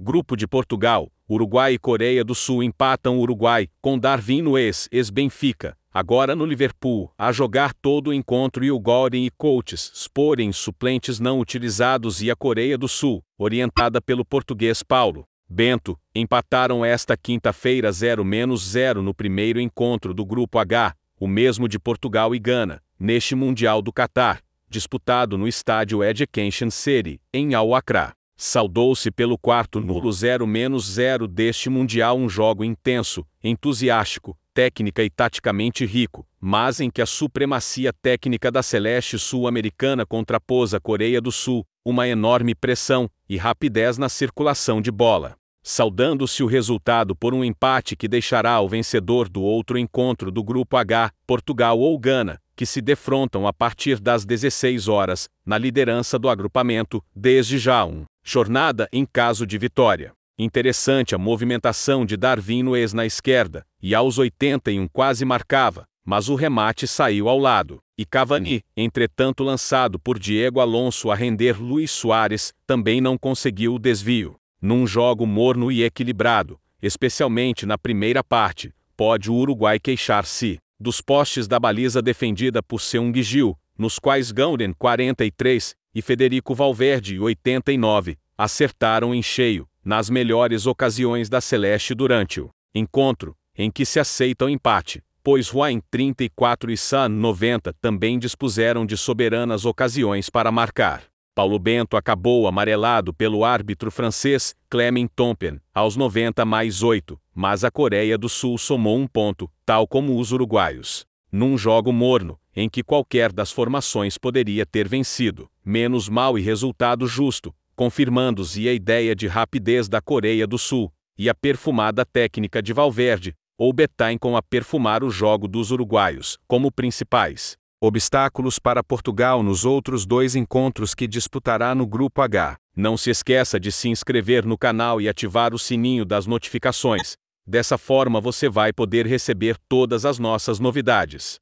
Grupo de Portugal, Uruguai e Coreia do Sul empatam Uruguai, com Darwin Nunes, ex-Benfica, agora no Liverpool, a jogar todo o encontro e o Goren e Coates, Sporting suplentes não utilizados e a Coreia do Sul, orientada pelo português Paulo. Bento, empataram esta quinta-feira 0-0 no primeiro encontro do Grupo H, o mesmo de Portugal e Gana, neste Mundial do Catar, disputado no estádio Edge Kenshin City, em Al-Accra. Saudou-se pelo quarto uhum. nulo 0-0 deste Mundial um jogo intenso, entusiástico, técnica e taticamente rico, mas em que a supremacia técnica da Celeste Sul-Americana contrapôs a Coreia do Sul, uma enorme pressão e rapidez na circulação de bola. Saudando-se o resultado por um empate que deixará o vencedor do outro encontro do Grupo H, Portugal ou Gana, que se defrontam a partir das 16 horas, na liderança do agrupamento, desde já um Jornada em caso de vitória. Interessante a movimentação de Darwin Nunes na esquerda, e aos 81 quase marcava, mas o remate saiu ao lado. E Cavani, entretanto lançado por Diego Alonso a render Luiz Soares, também não conseguiu o desvio. Num jogo morno e equilibrado, especialmente na primeira parte, pode o Uruguai queixar-se dos postes da baliza defendida por Seung Gil, nos quais Gauren 43 e Federico Valverde, 89, acertaram em cheio, nas melhores ocasiões da Celeste durante o encontro, em que se aceita o empate, pois Juan 34 e San 90 também dispuseram de soberanas ocasiões para marcar. Paulo Bento acabou amarelado pelo árbitro francês Clement Tompen, aos 90 mais 8, mas a Coreia do Sul somou um ponto, tal como os uruguaios. Num jogo morno, em que qualquer das formações poderia ter vencido, menos mal e resultado justo, confirmando-se a ideia de rapidez da Coreia do Sul, e a perfumada técnica de Valverde, ou com a perfumar o jogo dos uruguaios, como principais obstáculos para Portugal nos outros dois encontros que disputará no Grupo H. Não se esqueça de se inscrever no canal e ativar o sininho das notificações, Dessa forma você vai poder receber todas as nossas novidades.